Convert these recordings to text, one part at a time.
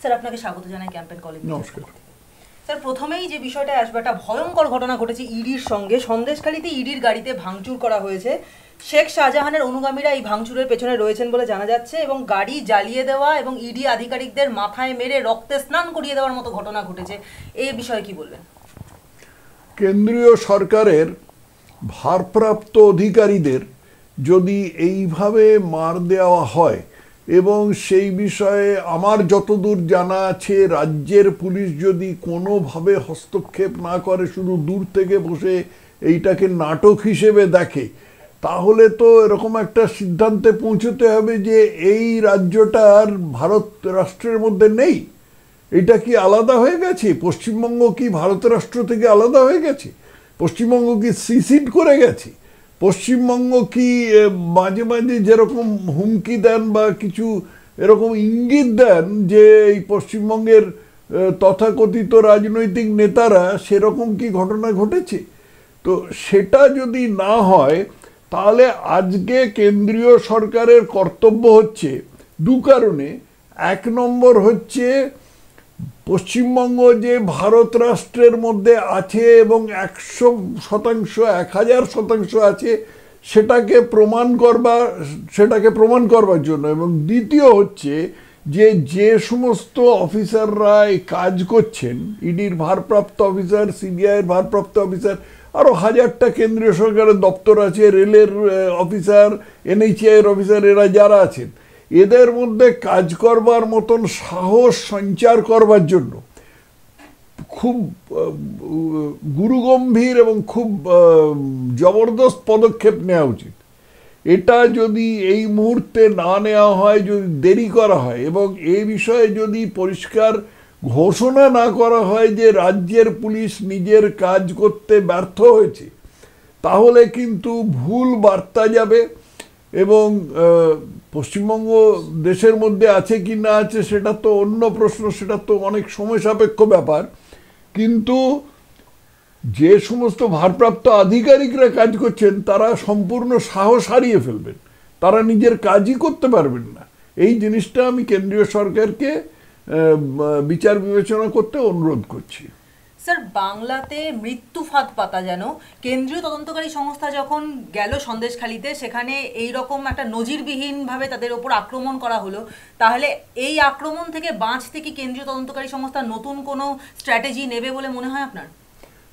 Sir আপনাকে স্বাগত জানাই ক্যাম্পেন কলেজ স্যার প্রথমেই যে বিষয়টা আসবে একটা ভয়ঙ্কর ঘটনা ঘটেছে ইডির সঙ্গে সন্দেশখালিতে ইডির গাড়িতে ভাঙচুর করা হয়েছে শেখ শাহজাহানের অনুগামীরা এই ভাঙচুরের পেছনে রয়েছেন বলে জানা যাচ্ছে এবং গাড়ি জ্বালিয়ে দেওয়া এবং ইডি আধিকারিকদের মাথায় মেরে রক্তে স্নান করিয়ে দেওয়ার মতো ঘটনা ঘটেছে এই বিষয়ে কি বলবেন কেন্দ্রীয় সরকারের ভারপ্রাপ্ত অধিকারীদের যদি এইভাবে মার দেওয়া হয় এবং সেই বিষয়ে আমার যতদূর জানা আছে রাজ্যের পুলিশ যদি কোনোভাবে হস্তক্ষেপ না করে শুধু দূর থেকে বসে এইটাকে নাটক হিসেবে দেখে তাহলে তো এরকম একটা সিদ্ধান্তে পৌঁছতে হবে যে এই রাজ্যটা আর ভারত রাষ্ট্রের মধ্যে নেই এটা কি আলাদা হয়ে গেছে পশ্চিমবঙ্গ কি ভারত রাষ্ট্র থেকে আলাদা হয়ে গেছে পশ্চিমবঙ্গ কি সিসিড করে গেছে পশ্চিমবঙ্গ কি মাঝে মাঝে যেরকম হুমকি দেন বা কিছু এরকম ইঙ্গিত দেন যে এই পশ্চিমবঙ্গের তথাকথিত রাজনৈতিক নেতারা সেরকম কি ঘটনা ঘটেছে তো সেটা যদি না হয় তাহলে আজকে কেন্দ্রীয় সরকারের কর্তব্য হচ্ছে দু কারণে এক নম্বর হচ্ছে পশ্চিমবঙ্গ যে ভারত রাষ্ট্রের মধ্যে আছে এবং একশো শতাংশ এক হাজার শতাংশ আছে সেটাকে প্রমাণ করবার সেটাকে প্রমাণ করবার জন্য এবং দ্বিতীয় হচ্ছে যে যে সমস্ত অফিসাররা কাজ করছেন ইডির ভারপ্রাপ্ত অফিসার সিবিআইয়ের ভারপ্রাপ্ত অফিসার আরও হাজারটা কেন্দ্রীয় সরকারের দপ্তর আছে রেলের অফিসার এনএইচআইয়ের অফিসার এরা যারা আছেন এদের মধ্যে কাজ করবার মতন সাহস সঞ্চার করবার জন্য খুব গুরুগম্ভীর এবং খুব জবরদস্ত পদক্ষেপ নেওয়া উচিত এটা যদি এই মুহূর্তে না নেওয়া হয় যদি দেরি করা হয় এবং এ বিষয়ে যদি পরিষ্কার ঘোষণা না করা হয় যে রাজ্যের পুলিশ নিজের কাজ করতে ব্যর্থ হয়েছে তাহলে কিন্তু ভুল বার্তা যাবে এবং পশ্চিমবঙ্গ দেশের মধ্যে আছে কি না আছে সেটা তো অন্য প্রশ্ন সেটা তো অনেক সময় সাপেক্ষ ব্যাপার কিন্তু যে সমস্ত ভারপ্রাপ্ত আধিকারিকরা কাজ করছেন তারা সম্পূর্ণ সাহস হারিয়ে ফেলবেন তারা নিজের কাজই করতে পারবেন না এই জিনিসটা আমি কেন্দ্রীয় সরকারকে বিচার বিবেচনা করতে অনুরোধ করছি স্যার বাংলাতে মৃত্যু ফাঁদ পাতা যেন কেন্দ্রীয় তদন্তকারী সংস্থা যখন গেল সন্দেশখালিতে সেখানে এই রকম একটা নজিরবিহীনভাবে তাদের ওপর আক্রমণ করা হলো তাহলে এই আক্রমণ থেকে বাঁচতে কি কেন্দ্রীয় তদন্তকারী সংস্থা নতুন কোনো স্ট্র্যাটেজি নেবে বলে মনে হয় আপনার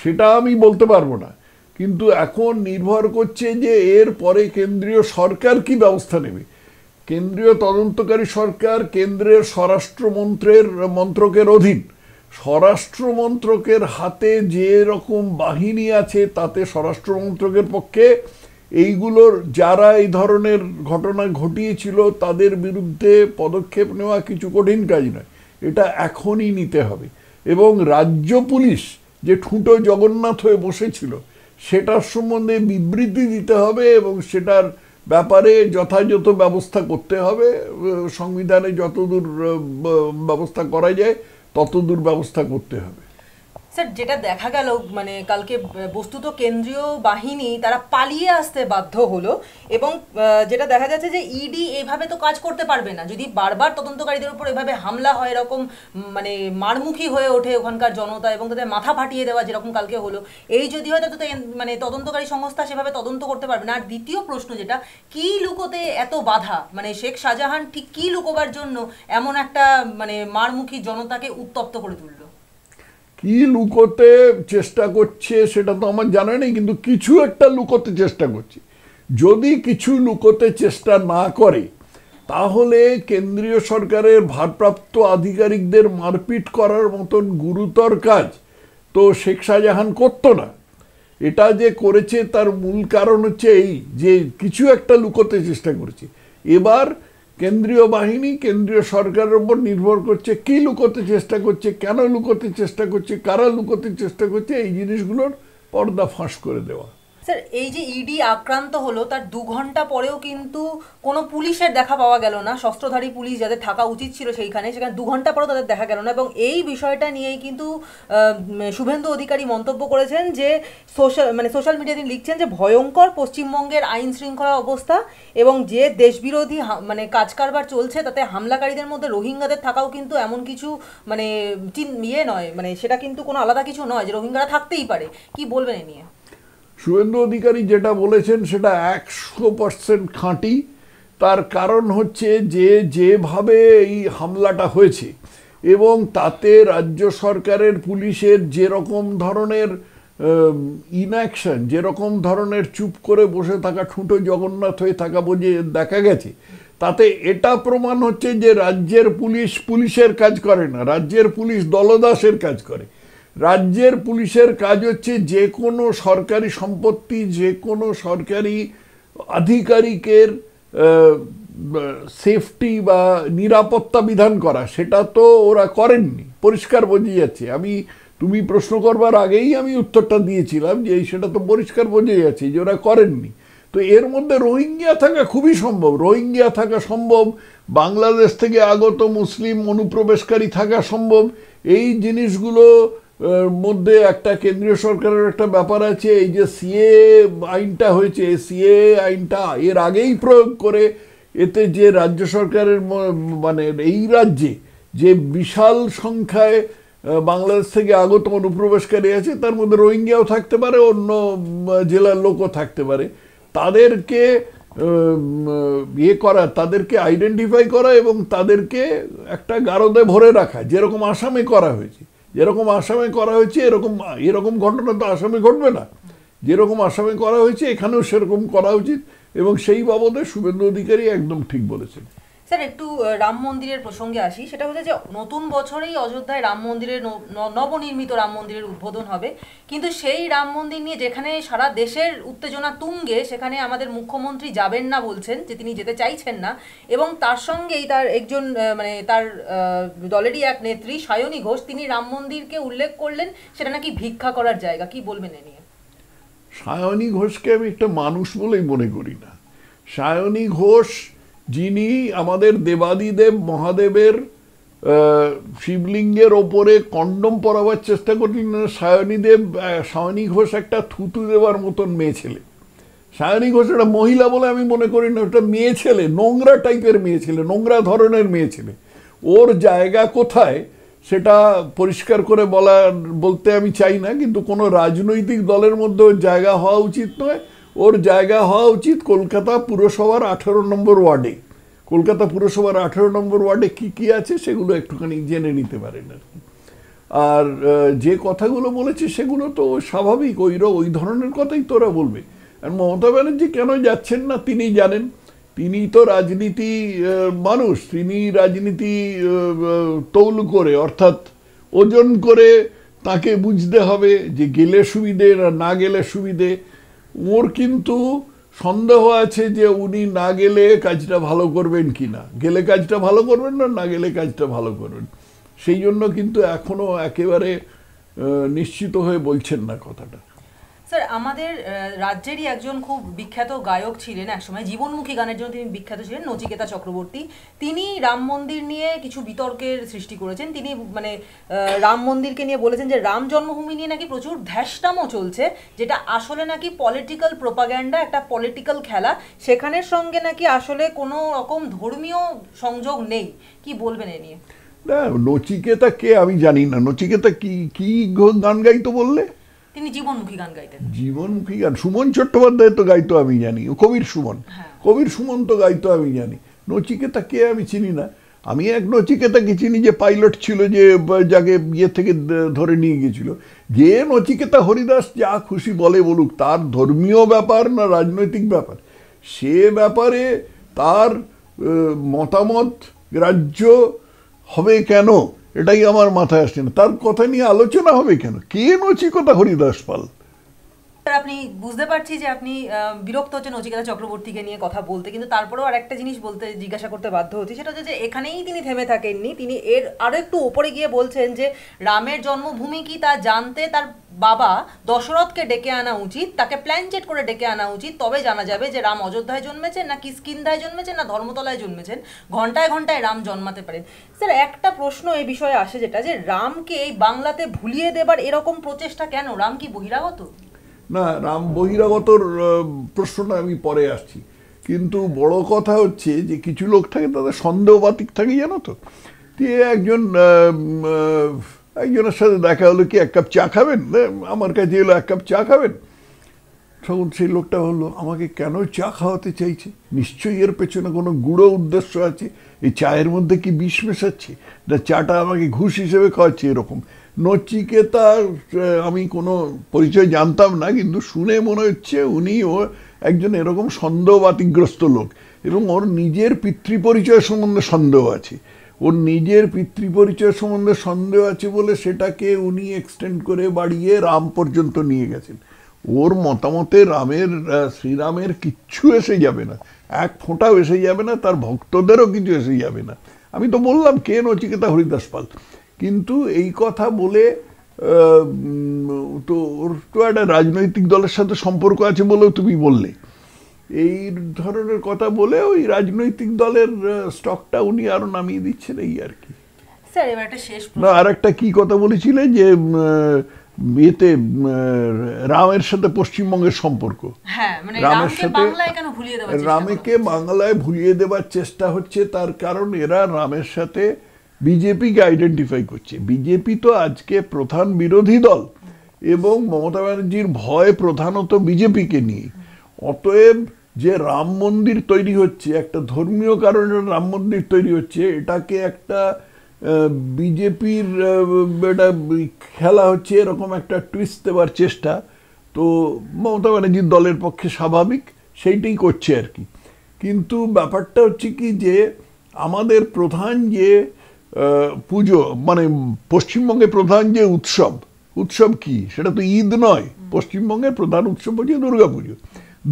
সেটা আমি বলতে পারবো না কিন্তু এখন নির্ভর করছে যে এর পরে কেন্দ্রীয় সরকার কি ব্যবস্থা নেবে কেন্দ্রীয় তদন্তকারী সরকার কেন্দ্রের স্বরাষ্ট্রমন্ত্রের মন্ত্রকের অধীন স্বরাষ্ট্র মন্ত্রকের হাতে যে রকম বাহিনী আছে তাতে স্বরাষ্ট্র মন্ত্রকের পক্ষে এইগুলোর যারা এই ধরনের ঘটনা ঘটিয়েছিল তাদের বিরুদ্ধে পদক্ষেপ নেওয়া কিছু কঠিন কাজ নয় এটা এখনই নিতে হবে এবং রাজ্য পুলিশ যে ঠুঁটো জগন্নাথ হয়ে বসেছিল সেটার সম্বন্ধে বিবৃতি দিতে হবে এবং সেটার ব্যাপারে যথাযথ ব্যবস্থা করতে হবে সংবিধানে যতদূর ব্যবস্থা করা যায় তত দূর ব্যবস্থা করতে হবে স্যার যেটা দেখা গেল মানে কালকে বস্তুত কেন্দ্রীয় বাহিনী তারা পালিয়ে আসতে বাধ্য হলো এবং যেটা দেখা যাচ্ছে যে ইডি e এভাবে তো কাজ করতে পারবে না যদি বারবার তদন্তকারীদের উপর এভাবে হামলা হয় এরকম মানে মারমুখী হয়ে ওঠে ওখানকার জনতা এবং তাদের মাথা ফাটিয়ে দেওয়া যেরকম কালকে হলো এই যদি হয় তাতে মানে তদন্তকারী সংস্থা সেভাবে তদন্ত করতে পারবে না আর দ্বিতীয় প্রশ্ন যেটা কি লুকোতে এত বাধা মানে শেখ শাহজাহান ঠিক কি লুকোবার জন্য এমন একটা মানে মারমুখী জনতাকে উত্তপ্ত করে তুললো কি লুকোতে চেষ্টা করছে সেটা তো আমার জানা নেই কিন্তু কিছু একটা লুকোতে চেষ্টা করছে যদি কিছু লুকোতে চেষ্টা না করে তাহলে কেন্দ্রীয় সরকারের ভারপ্রাপ্ত আধিকারিকদের মারপিট করার মতন গুরুতর কাজ তো শেখ শাহজাহান করত না এটা যে করেছে তার মূল কারণ হচ্ছে এই যে কিছু একটা লুকোতে চেষ্টা করেছে এবার কেন্দ্রীয় বাহিনী কেন্দ্রীয় সরকারের উপর নির্ভর করছে কি লুকোতে চেষ্টা করছে কেন লুকোতে চেষ্টা করছে কারা লুকোতে চেষ্টা করছে এই জিনিসগুলোর পর্দা ফাঁস করে দেওয়া স্যার এই যে ইডি e আক্রান্ত হলো তার দু ঘন্টা পরেও কিন্তু কোনো পুলিশের দেখা পাওয়া গেল না শস্ত্রধারী পুলিশ যাদের থাকা উচিত ছিল সেইখানে সেখানে দু ঘন্টা পরেও তাদের দেখা গেল না এবং এই বিষয়টা নিয়েই কিন্তু শুভেন্দু অধিকারী মন্তব্য করেছেন যে সোশ্যাল মানে সোশ্যাল মিডিয়া তিনি লিখছেন যে ভয়ঙ্কর পশ্চিমবঙ্গের আইন শৃঙ্খলা অবস্থা এবং যে দেশবিরোধী মানে কাজকারবার চলছে তাতে হামলাকারীদের মধ্যে রোহিঙ্গাদের থাকাও কিন্তু এমন কিছু মানে ইয়ে নয় মানে সেটা কিন্তু কোনো আলাদা কিছু নয় যে রোহিঙ্গারা থাকতেই পারে কি বলবেন এ নিয়ে শুভেন্দু অধিকারী যেটা বলেছেন সেটা একশো পারসেন্ট খাঁটি তার কারণ হচ্ছে যে যেভাবে এই হামলাটা হয়েছে এবং তাতে রাজ্য সরকারের পুলিশের যেরকম ধরনের ইনঅ্যাকশন যেরকম ধরনের চুপ করে বসে থাকা ঠুঁটো জগন্নাথ হয়ে থাকা বোঝে দেখা গেছে তাতে এটা প্রমাণ হচ্ছে যে রাজ্যের পুলিশ পুলিশের কাজ করে না রাজ্যের পুলিশ দলদাসের কাজ করে রাজ্যের পুলিশের কাজ হচ্ছে যে কোনো সরকারি সম্পত্তি যে কোনো সরকারি আধিকারিকের সেফটি বা নিরাপত্তা বিধান করা সেটা তো ওরা করেননি পরিষ্কার বোঝা যাচ্ছে আমি তুমি প্রশ্ন করবার আগেই আমি উত্তরটা দিয়েছিলাম যে সেটা তো পরিষ্কার বোঝা যাচ্ছে যে ওরা করেননি তো এর মধ্যে রোহিঙ্গিয়া থাকা খুবই সম্ভব রোহিঙ্গিয়া থাকা সম্ভব বাংলাদেশ থেকে আগত মুসলিম অনুপ্রবেশকারী থাকা সম্ভব এই জিনিসগুলো মধ্যে একটা কেন্দ্রীয় সরকারের একটা ব্যাপার আছে এই যে সিএ আইনটা হয়েছে সিএ আইনটা এর আগেই প্রয়োগ করে এতে যে রাজ্য সরকারের মানে এই রাজ্যে যে বিশাল সংখ্যায় বাংলাদেশ থেকে আগত অনুপ্রবেশকারী আছে তার মধ্যে রোহিঙ্গিয়াও থাকতে পারে অন্য জেলার লোকও থাকতে পারে তাদেরকে ইয়ে করা তাদেরকে আইডেন্টিফাই করা এবং তাদেরকে একটা গারদে ভরে রাখা যেরকম আসামে করা হয়েছে যেরকম আসামে করা হয়েছে এরকম এরকম ঘটনা তো আসামে ঘটবে না যেরকম আসামে করা হয়েছে এখানেও সেরকম করা উচিত এবং সেই বাবদে শুভেন্দু অধিকারী একদম ঠিক বলেছেন স্যার একটু রাম মন্দিরের প্রসঙ্গে আসি সেটা হচ্ছে যে নতুন বছরেই অযোধ্যায় রাম মন্দিরের নবনির্মিত রাম মন্দিরের উদ্বোধন হবে কিন্তু সেই রাম মন্দির নিয়ে যেখানে সারা দেশের উত্তেজনা তুঙ্গে সেখানে আমাদের মুখ্যমন্ত্রী যাবেন না বলছেন যে তিনি যেতে চাইছেন না এবং তার সঙ্গেই তার একজন মানে তার দলেরই এক নেত্রী সায়নী ঘোষ তিনি রাম মন্দিরকে উল্লেখ করলেন সেটা নাকি ভিক্ষা করার জায়গা কি বলবেন এ নিয়ে সায়নী ঘোষকে আমি একটা মানুষ বলেই মনে করি না সায়নী ঘোষ যিনি আমাদের দেবাদিদেব মহাদেবের শিবলিঙ্গের ওপরে কন্ডম পরাবার চেষ্টা করলেন সায়নীদেব সায়নী ঘোষ একটা থুতু দেওয়ার মতন মেয়ে ছেলে সায়নী ঘোষ একটা মহিলা বলে আমি মনে করি না একটা মেয়ে ছেলে নোংরা টাইপের মেয়ে ছেলে নোংরা ধরনের মেয়ে ছেলে ওর জায়গা কোথায় সেটা পরিষ্কার করে বলা বলতে আমি চাই না কিন্তু কোনো রাজনৈতিক দলের মধ্যে জায়গা হওয়া উচিত নয় ওর জায়গা হওয়া উচিত কলকাতা পুরসভার আঠেরো নম্বর ওয়ার্ডে কলকাতা পুরসভার আঠেরো নম্বর ওয়ার্ডে কি কি আছে সেগুলো একটুখানি জেনে নিতে পারেন আর আর যে কথাগুলো বলেছে সেগুলো তো স্বাভাবিক ওই ওই ধরনের কথাই তোরা বলবে আর মমতা ব্যানার্জি কেন যাচ্ছেন না তিনি জানেন তিনি তো রাজনীতি মানুষ তিনি রাজনীতি তৌল করে অর্থাৎ ওজন করে তাকে বুঝতে হবে যে গেলে সুবিধে না না গেলে সুবিধে ওর কিন্তু সন্দেহ আছে যে উনি না গেলে কাজটা ভালো করবেন কি না গেলে কাজটা ভালো করবেন না না গেলে কাজটা ভালো করবেন সেই জন্য কিন্তু এখনও একেবারে নিশ্চিত হয়ে বলছেন না কথাটা স্যার আমাদের রাজ্যেরই একজন খুব বিখ্যাত গায়ক ছিলেন একসময় জীবনমুখী গানের জন্য তিনি বিখ্যাত ছিলেন নচিকেতা চক্রবর্তী তিনি রাম মন্দির নিয়ে কিছু বিতর্কের সৃষ্টি করেছেন তিনি মানে রাম মন্দিরকে নিয়ে বলেছেন যে রাম জন্মভূমি নিয়ে নাকি প্রচুর ধ্যাসটামও চলছে যেটা আসলে নাকি পলিটিক্যাল প্রোপাগ্যান্ডা একটা পলিটিক্যাল খেলা সেখানের সঙ্গে নাকি আসলে কোনো রকম ধর্মীয় সংযোগ নেই কি বলবেন এ নিয়ে না নচিকেতা কে আমি জানি না নচিকেতা কি কি গান গাইতো বললে তিনি জীবনমুখী গান গাইতেন জীবনমুখী গান সুমন চট্টোপাধ্যায় তো গাইতো আমি জানি কবির সুমন হ্যাঁ। কবির সুমন তো গাইতো আমি জানি নচিকেতা কে আমি চিনি না আমি এক নচিকেতাকে চিনি যে পাইলট ছিল যে যাকে ইয়ে থেকে ধরে নিয়ে গেছিল যে নচিকেতা হরিদাস যা খুশি বলে বলুক তার ধর্মীয় ব্যাপার না রাজনৈতিক ব্যাপার সে ব্যাপারে তার মতামত গ্রাহ্য হবে কেন এটাই আমার মাথায় আসছে না তার কথা নিয়ে আলোচনা হবে কেন কে নচিকতা হরিদাস পাল স্যার আপনি বুঝতে পারছি যে আপনি বিরক্ত হচ্ছেন নচিকেতা চক্রবর্তীকে নিয়ে কথা বলতে কিন্তু তারপরেও আর একটা জিনিস বলতে জিজ্ঞাসা করতে বাধ্য হচ্ছি সেটা হচ্ছে যে এখানেই তিনি থেমে থাকেননি তিনি এর আরও একটু ওপরে গিয়ে বলছেন যে রামের জন্মভূমি কি তা জানতে তার বাবা দশরথকে ডেকে আনা উচিত তাকে প্ল্যানচেট করে ডেকে আনা উচিত তবে জানা যাবে যে রাম অযোধ্যায় জন্মেছেন না কিস্কিন্ধায় জন্মেছেন না ধর্মতলায় জন্মেছেন ঘন্টায় ঘন্টায় রাম জন্মাতে পারেন স্যার একটা প্রশ্ন এই বিষয়ে আসে যেটা যে রামকে এই বাংলাতে ভুলিয়ে দেবার এরকম প্রচেষ্টা কেন রাম কি বহিরাগত না রাম বহিরাগতর প্রশ্নটা আমি পরে আসছি কিন্তু বড় কথা হচ্ছে যে কিছু লোক থাকে তাদের সন্দেহবাতিক থাকে জানো তো দিয়ে একজন একজনের সাথে দেখা হলো কি এক কাপ চা খাবেন আমার কাছে এলো এক কাপ চা খাবেন তখন সেই লোকটা হলো আমাকে কেন চা খাওয়াতে চাইছে নিশ্চয়ই এর পেছনে কোনো গুঁড়ো উদ্দেশ্য আছে এই চায়ের মধ্যে কি বিষ মেশাচ্ছে না চাটা আমাকে ঘুষ হিসেবে খাওয়াচ্ছে এরকম নচিকেতা আমি কোনো পরিচয় জানতাম না কিন্তু শুনে মনে হচ্ছে উনি ও একজন এরকম সন্দেহবাতিগ্রস্ত লোক এবং ওর নিজের পরিচয় সম্বন্ধে সন্দেহ আছে ওর নিজের পরিচয় সম্বন্ধে সন্দেহ আছে বলে সেটাকে উনি এক্সটেন্ড করে বাড়িয়ে রাম পর্যন্ত নিয়ে গেছেন ওর মতামতে রামের শ্রীরামের কিচ্ছু এসে যাবে না এক ফোঁটাও এসে যাবে না তার ভক্তদেরও কিছু এসে যাবে না আমি তো বললাম কে নচিকেতা হরিদাস পাল কিন্তু এই কথা বলে তো ওর তো একটা রাজনৈতিক দলের সাথে সম্পর্ক আছে বলেও তুমি বললে এই ধরনের কথা বলে ওই রাজনৈতিক দলের স্টকটা উনি আরো নামিয়ে দিচ্ছেন এই আর কি না আর একটা কি কথা বলেছিলে যে এতে রামের সাথে পশ্চিমবঙ্গের সম্পর্ক হ্যাঁ, মানে রামের সাথে রামেকে বাংলায় ভুলিয়ে দেবার চেষ্টা হচ্ছে তার কারণ এরা রামের সাথে বিজেপিকে আইডেন্টিফাই করছে বিজেপি তো আজকে প্রধান বিরোধী দল এবং মমতা ব্যানার্জির ভয় প্রধানত বিজেপিকে নিয়ে অতএব যে রাম মন্দির তৈরি হচ্ছে একটা ধর্মীয় কারণে রাম মন্দির তৈরি হচ্ছে এটাকে একটা বিজেপির এটা খেলা হচ্ছে এরকম একটা টুইস্ট দেওয়ার চেষ্টা তো মমতা ব্যানার্জির দলের পক্ষে স্বাভাবিক সেইটাই করছে আর কি কিন্তু ব্যাপারটা হচ্ছে কি যে আমাদের প্রধান যে পুজো মানে পশ্চিমবঙ্গে প্রধান যে উৎসব উৎসব কি সেটা তো ঈদ নয় পশ্চিমবঙ্গের প্রধান উৎসব হচ্ছে দুর্গাপুজো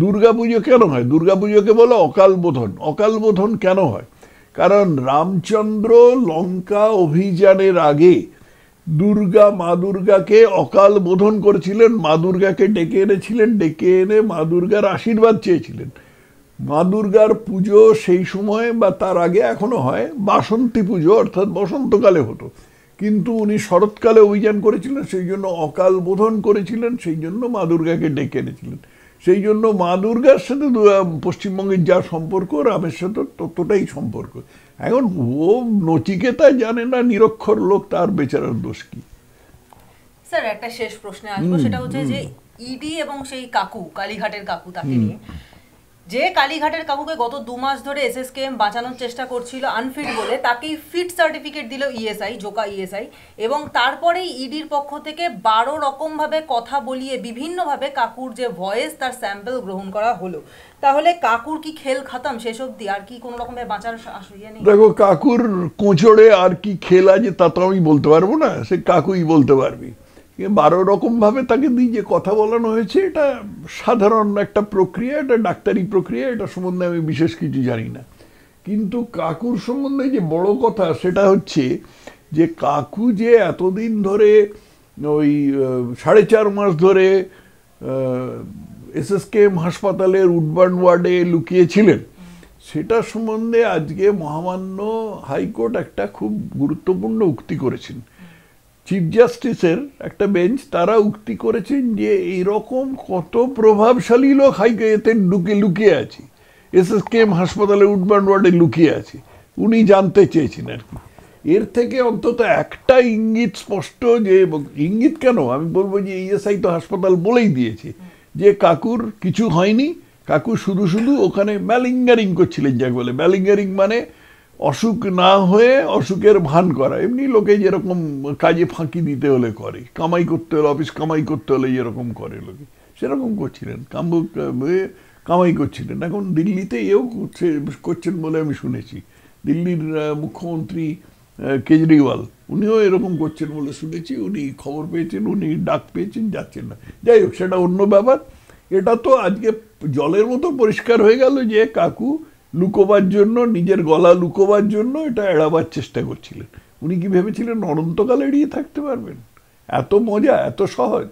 দুর্গাপুজো কেন হয় দুর্গাপুজোকে বলো অকাল বোধন অকাল বোধন কেন হয় কারণ রামচন্দ্র লঙ্কা অভিযানের আগে দুর্গা মা দুর্গাকে অকাল বোধন করেছিলেন মা দুর্গাকে ডেকে এনেছিলেন ডেকে এনে মা দুর্গার আশীর্বাদ চেয়েছিলেন মা দুর্গার পুজো সেই সময় বা তার আগে এখনো হয় বাসন্তী পুজো অর্থাৎ বসন্তকালে হতো কিন্তু উনি শরৎকালে অভিযান করেছিলেন সেই জন্য অকাল বোধন করেছিলেন সেই জন্য মা দুর্গাকে ডেকে এনেছিলেন সেই জন্য মা দুর্গার সাথে পশ্চিমবঙ্গের যা সম্পর্ক রামের সাথে ততটাই সম্পর্ক এখন ও নচিকেতা জানে না নিরক্ষর লোক তার বেচারার দোষ কি স্যার একটা শেষ প্রশ্নে আসবো সেটা হচ্ছে যে ইডি এবং সেই কাকু কালীঘাটের কাকু তাকে নিয়ে যে কালীঘাটের কাকুকে গত দু মাস ধরে এসএসকেএম বাঁচানোর চেষ্টা করছিল আনফিট বলে তাকেই ফিট সার্টিফিকেট দিল ESI e Joka ESI e এবং তারপরেই ইডির e পক্ষ থেকে বারো রকমভাবে কথা বলিয়ে বিভিন্নভাবে কাকুর যে ভয়েস তার স্যাম্পল গ্রহণ করা হলো তাহলে কাকুর কি খেল খাতাম সেসব অবধি আর কি কোনো রকমের বাঁচার আসুইয়ে নেই দেখো কাকুর কোঁচড়ে আর কি খেল আছে তা তো আমি বলতে পারবো না সে কাকুই বলতে পারবি বারো রকমভাবে তাকে দিয়ে যে কথা বলানো হয়েছে এটা সাধারণ একটা প্রক্রিয়া এটা ডাক্তারি প্রক্রিয়া এটা সম্বন্ধে আমি বিশেষ কিছু জানি না কিন্তু কাকুর সম্বন্ধে যে বড় কথা সেটা হচ্ছে যে কাকু যে এতদিন ধরে ওই সাড়ে চার মাস ধরে এসএসকেএম হাসপাতালের উডবার্ন ওয়ার্ডে লুকিয়েছিলেন সেটা সম্বন্ধে আজকে মহামান্য হাইকোর্ট একটা খুব গুরুত্বপূর্ণ উক্তি করেছেন চিফ জাস্টিসের একটা বেঞ্চ তারা উক্তি করেছেন যে এইরকম কত প্রভাবশালী লোক হাইকে এতে লুকে লুকিয়ে আছে এস এস কেম হাসপাতালে উডবান ওয়ার্ডে লুকিয়ে আছে উনি জানতে চেয়েছেন আর কি এর থেকে অন্তত একটা ইঙ্গিত স্পষ্ট যে ইঙ্গিত কেন আমি বলবো যে ইএসআই e তো হাসপাতাল বলেই দিয়েছে যে কাকুর কিছু হয়নি কাকু শুধু শুধু ওখানে ম্যালিঙ্গারিং করছিলেন যাকে বলে ম্যালিঙ্গারিং মানে অসুখ না হয়ে অসুখের ভান করা এমনি লোকে যেরকম কাজে ফাঁকি দিতে হলে করে কামাই করতে হলে অফিস কামাই করতে হলে যেরকম করে লোকে সেরকম করছিলেন কাম কামাই করছিলেন এখন দিল্লিতে এও করছে করছেন বলে আমি শুনেছি দিল্লির মুখ্যমন্ত্রী কেজরিওয়াল উনিও এরকম করছেন বলে শুনেছি উনি খবর পেয়েছেন উনি ডাক পেয়েছেন যাচ্ছেন না যাই হোক সেটা অন্য ব্যাপার এটা তো আজকে জলের মতো পরিষ্কার হয়ে গেল যে কাকু লুকোবার জন্য নিজের গলা লুকোবার জন্য এটা এড়াবার চেষ্টা করছিলেন উনি কি ভেবেছিলেন অনন্তকাল এড়িয়ে থাকতে পারবেন এত মজা এত সহজ